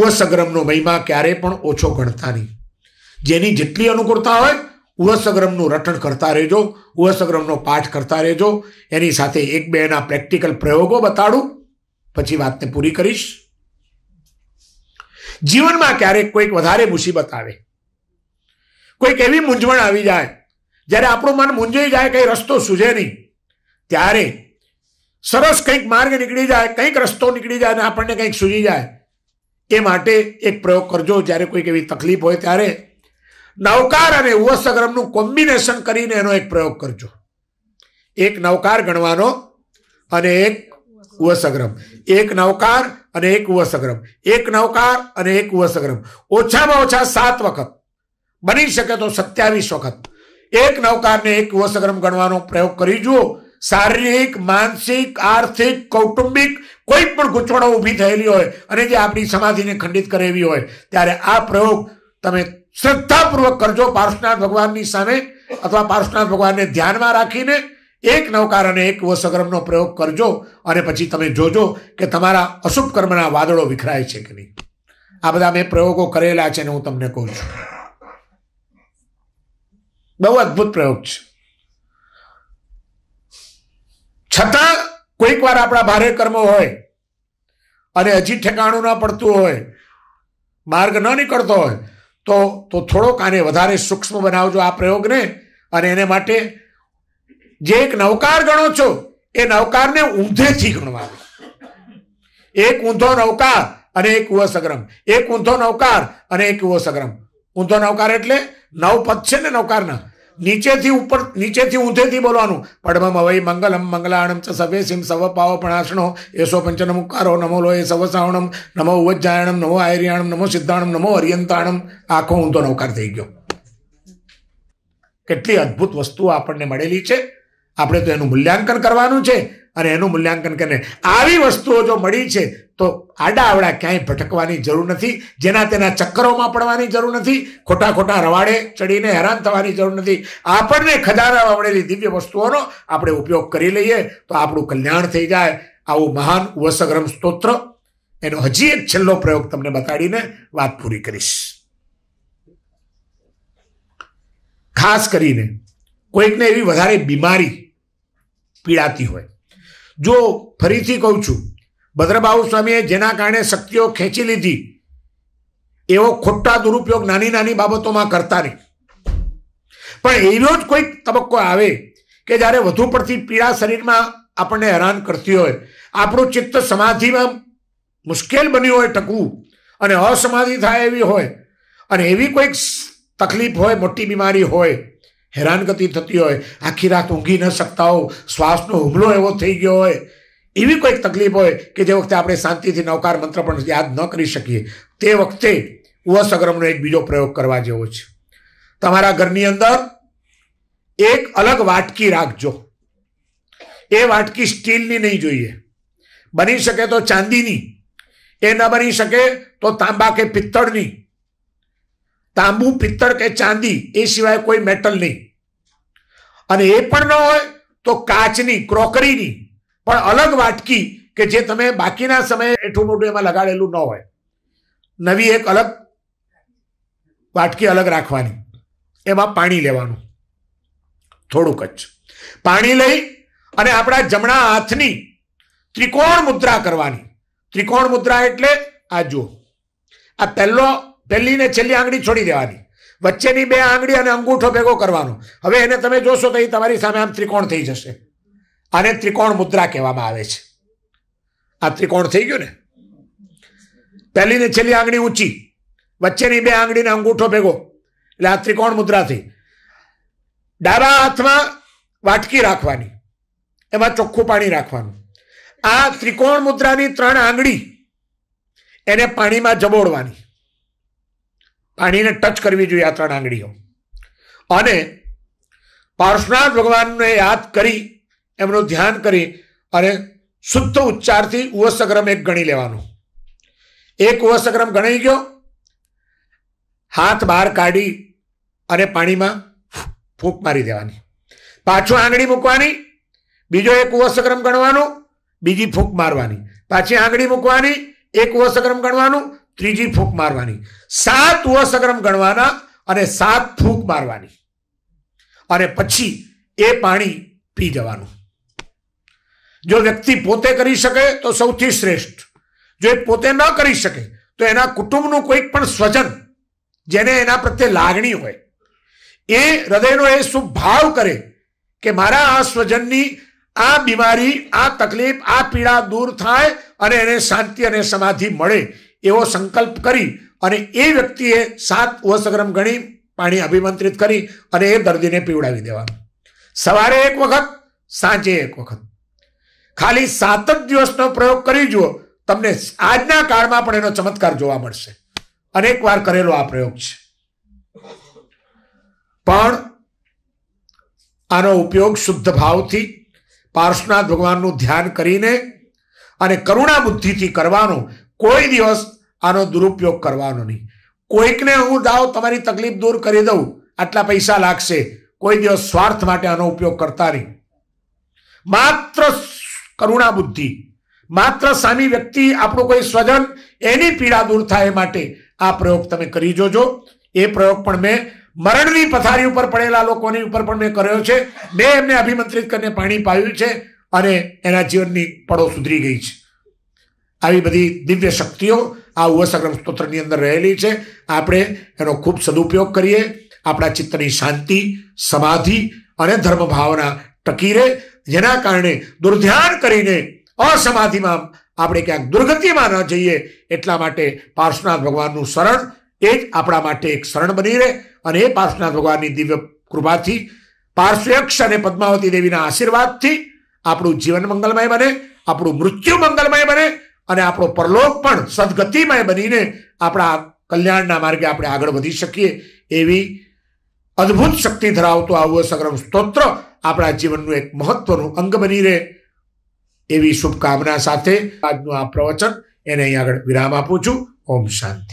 ઉવસગ્રમનો મહિમા ક્યારે પણ ઓછો ગણતા નહીં જેની જેટલી અનુકૂળતા હોય ઉવસગ્રમનું રટણ કરતા રહેજો ઉવસગ્રમનો પાઠ કરતા રહેજો એની સાથે એક બેના પ્રેક્ટિકલ પ્રયોગો બતાડું પછી વાતને પૂરી કરીશ જીવનમાં ક્યારેક કોઈક વધારે મુસીબત આવે કોઈક એવી મૂંઝવણ આવી જાય જ્યારે આપણું મન મૂંઝાઈ જાય કંઈ રસ્તો સૂજે નહીં ત્યારે સરસ કંઈક માર્ગ નીકળી જાય કંઈક રસ્તો નીકળી જાય અને આપણને કંઈક સૂજી જાય એ માટે એક પ્રયોગ કરજો જ્યારે કોઈક એવી તકલીફ હોય ત્યારે નવકાર અને ઉપસગ્રમનું કોમ્બિનેશન કરીને એનો એક પ્રયોગ કરજો એક નવકાર ગણવાનો અને એક ઉપસગ્રમ એક નવકાર અને એક ઉપસગ્રમ એક નવકાર અને એક ઉપસગ્રમ ઓછામાં ઓછા સાત વખત બની શકે તો સત્યાવીસ વખત એક નવકારને એક ઉપસગ્રમ ગણવાનો પ્રયોગ કરી જુઓ શારીરિક માનસિક આર્થિક કૌટુંબિક કોઈ પણ ગૂંચવણો ઊભી થયેલી હોય અને જે આપણી સમાધિને ખંડિત કરેલી હોય ત્યારે આ પ્રયોગ તમે શ્રદ્ધાપૂર્વક કરજો પાર્શ્વનાથ ભગવાનની સામે અથવા પાર્શ્વનાથ ભગવાનને ધ્યાનમાં રાખીને એક નવકાર અને એક વસગ્રમનો પ્રયોગ કરજો અને પછી તમે જોજો કે તમારા અશુભ કર્મના વાદળો વિખરાય છે કે નહીં આ બધા મેં પ્રયોગો કરેલા છે ને હું તમને કહું છું બહુ અદ્ભુત પ્રયોગ છે છતાં કોઈક વાર આપણા ભારે કર્મો હોય અને હજી ઠેકાણું ન પડતું હોય માર્ગ ન નીકળતો હોય તો તો થોડોક આને વધારે સૂક્ષ્મ બનાવજો આ પ્રયોગને અને એને માટે જે એક નવકાર ગણો છો એ નવકારને ઊંધેથી ગણવા એક ઊંધો નવકાર અને એક ઉવ સગ્રમ એક ઊંધો નવકાર અને એક ઉવ સગ્રમ ઊંધો નવકાર એટલે નવ પદ છે ને નવકારના નીચેથી ઉપર નીચેથી ઊંધેથી બોલવાનું પડમમ અવય મંગલમ મંગલાણમ ચ સવેસીમ સવ પાવ પણાસણો એસો પંચનમુકારો નમો લો એ સવસાવણમ નમો ઉવજ્જાયણમ નમો આયર્યાણમ નમો સિદ્ધાણમ નમો અર્યંતાણમ આખો ઊંધો નૌકાર થઈ ગયો કેટલી અદ્ભુત વસ્તુઓ આપણને મળેલી છે આપણે તો એનું મૂલ્યાંકન કરવાનું છે અને એનું મૂલ્યાંકન કરીને આવી વસ્તુઓ જો મળી છે તો આડા આવડા ક્યાંય ભટકવાની જરૂર નથી જેના તેના ચક્કરોમાં પડવાની જરૂર નથી ખોટા ખોટા રવાડે ચડીને હેરાન થવાની જરૂર નથી આપણને ખજાના આવડેલી દિવ્ય વસ્તુઓનો આપણે ઉપયોગ કરી લઈએ તો આપણું કલ્યાણ થઈ જાય આવું મહાન વસગ્રમ સ્તોત્ર એનો હજી એક છેલ્લો પ્રયોગ તમને બતાડીને વાત પૂરી કરીશ ખાસ કરીને કોઈકને એવી વધારે બીમારી પીડાતી હોય જો ફરીથી કહું છું ભદ્રબાહુ સ્વામીએ જેના કારણે શક્તિઓ ખેંચી લીધી એવો ખોટા દુરુપયોગ નાની નાની બાબતોમાં કરતા નહીં પણ એવો જ કોઈક તબક્કો આવે કે જ્યારે વધુ પડતી પીડા શરીરમાં આપણને હેરાન કરતી હોય આપણું ચિત્ત સમાધિમાં મુશ્કેલ બન્યું હોય ટકવું અને અસમાધિ થાય એવી હોય અને એવી કોઈક તકલીફ હોય મોટી બીમારી હોય હેરાનગતિ થતી હોય આખી રાત ઊંઘી ન શકતા હો શ્વાસનો હુમલો એવો થઈ ગયો હોય એવી કોઈક તકલીફ હોય કે જે વખતે આપણે શાંતિથી નવકાર મંત્ર પણ યાદ ન કરી શકીએ તે વખતે ઉવસગ્રમનો એક બીજો પ્રયોગ કરવા જેવો છે તમારા ઘરની અંદર એક અલગ વાટકી રાખજો એ વાટકી સ્ટીલની નહીં જોઈએ બની શકે તો ચાંદીની એ ન બની શકે તો તાંબા કે પિત્તળની તાંબુ પિત્તળ કે ચાંદી એ સિવાય કોઈ મેટલ નહીં અને એ પણ ન હોય તો કાચની ક્રોકરીની પણ અલગ વાટકી કે જે તમે બાકીના સમયે એટલું મોટું એમાં લગાડેલું ન હોય નવી એક અલગ વાટકી અલગ રાખવાની એમાં પાણી લેવાનું થોડુંક જ પાણી લઈ અને આપણા જમણા હાથની ત્રિકોણ મુદ્રા કરવાની ત્રિકોણ મુદ્રા એટલે આ જુઓ આ પહેલો પહેલીને છેલ્લી આંગળી છોડી દેવાની વચ્ચેની બે આંગળી અને અંગૂઠો ભેગો કરવાનો હવે એને તમે જોશો તો એ તમારી સામે આમ ત્રિકોણ થઈ જશે આને ત્રિકોણ મુદ્રા કહેવામાં આવે છે આ ત્રિકોણ થઈ ગયું ને પહેલીને છેલ્લી આંગળી ઊંચી વચ્ચેની બે આંગળીને અંગૂઠો ભેગો એટલે આ ત્રિકોણ મુદ્રા થઈ ડાબા હાથમાં વાટકી રાખવાની એમાં ચોખ્ખું પાણી રાખવાનું આ ત્રિકોણ મુદ્રાની ત્રણ આંગળી એને પાણીમાં જબોડવાની પાણીને ટચ કરવી જોઈએ આ ત્રણ આંગળીઓ અને પાર્શ્વનાથ ભગવાનને યાદ કરી એમનું ધ્યાન કરી અને શુદ્ધ ઉચ્ચારથી ઉવસગ્રમ એક ગણી લેવાનું એક ઉવસગ્રમ ગણાઈ ગયો હાથ બહાર કાઢી અને પાણીમાં ફૂંક મારી દેવાની પાછું આંગળી મૂકવાની બીજો એક ઉવસગ્રમ ગણવાનું બીજી ફૂંક મારવાની પાછી આંગળી મૂકવાની એક ઉવસગ્રમ ગણવાનું ત્રીજી ફૂંક મારવાની સાત વસગ્રમ ગણવાના અને સાત ફૂંક મારવાની અને પછી એ પાણી પી જવાનું જો વ્યક્તિ પોતે કરી શકે તો સૌથી શ્રેષ્ઠ જો એ પોતે ન કરી શકે તો એના કુટુંબનું કોઈક પણ સ્વજન જેને એના પ્રત્યે લાગણી હોય એ હૃદયનો એ શું ભાવ કરે કે મારા આ સ્વજનની આ બીમારી આ તકલીફ આ પીડા દૂર થાય અને એને શાંતિ અને સમાધિ મળે એવો સંકલ્પ કરી અને એ વ્યક્તિએ સાત વસગ્રમ ગણી પાણી અભિમંત્રિત કરી અને એ દર્દીને પીવડાવી દેવાનું સવારે એક વખત સાંજે એક વખત ખાલી સાત જ દિવસનો પ્રયોગ કરી જુઓ તમને આજના કાળમાં પણ એનો ચમત્કાર જોવા મળશે અનેક વાર કરેલો આ પ્રયોગ છે પણ આનો ઉપયોગ શુદ્ધ ભાવથી પાર્શ્વનાથ ભગવાનનું ધ્યાન કરીને અને કરુણા બુદ્ધિથી કરવાનો કોઈ દિવસ આનો દુરુપયોગ કરવાનો નહીં કોઈકને હું દાવ તમારી તકલીફ દૂર કરી દઉં આટલા પૈસા લાગશે કોઈ દિવસ સ્વાર્થ માટે આનો ઉપયોગ કરતા નહીં માત્ર કરુણા બુદ્ધિ માત્ર સામી વ્યક્તિ આપણું કોઈ સ્વજન એની પીડા દૂર થાય માટે આ પ્રયોગ તમે કરી જોજો એ પ્રયોગ પણ મેં મરણની પથારી ઉપર પડેલા લોકોની ઉપર પણ મેં કર્યો છે મેં એમને અભિમંત્રિત કરીને પાણી પાયું છે અને એના જીવનની પડો સુધરી ગઈ છે આવી બધી દિવ્ય શક્તિઓ આ વસગ્રમ સ્તોત્રની અંદર રહેલી છે આપણે એનો ખૂબ સદુપયોગ કરીએ આપણા ચિત્તની શાંતિ સમાધિ અને ધર્મ ભાવના ટકી રહે જેના કારણે દુર્ધ્યાન કરીને અસમાધિમાં આપણે ક્યાંક દુર્ગતિમાં ન જઈએ એટલા માટે પાર્શ્વનાથ ભગવાનનું શરણ એ જ આપણા માટે એક શરણ બની રહે અને એ પાર્શ્વનાથ ભગવાનની દિવ્ય કૃપાથી પાર્શ્વયક્ષ અને પદ્માવતી દેવીના આશીર્વાદથી આપણું જીવન મંગલમય બને આપણું મૃત્યુ મંગલમય બને અને આપણો પરલોક પણ સદગતિમય બનીને આપણા કલ્યાણના માર્ગે આપણે આગળ વધી શકીએ એવી અદ્ભુત શક્તિ ધરાવતો આવું સગ્રમ સ્તોત્ર આપણા જીવનનું એક મહત્વનું અંગ બની રહે એવી શુભકામના સાથે આજનું આ પ્રવચન એને અહીં આગળ વિરામ આપું છું ઓમ શાંતિ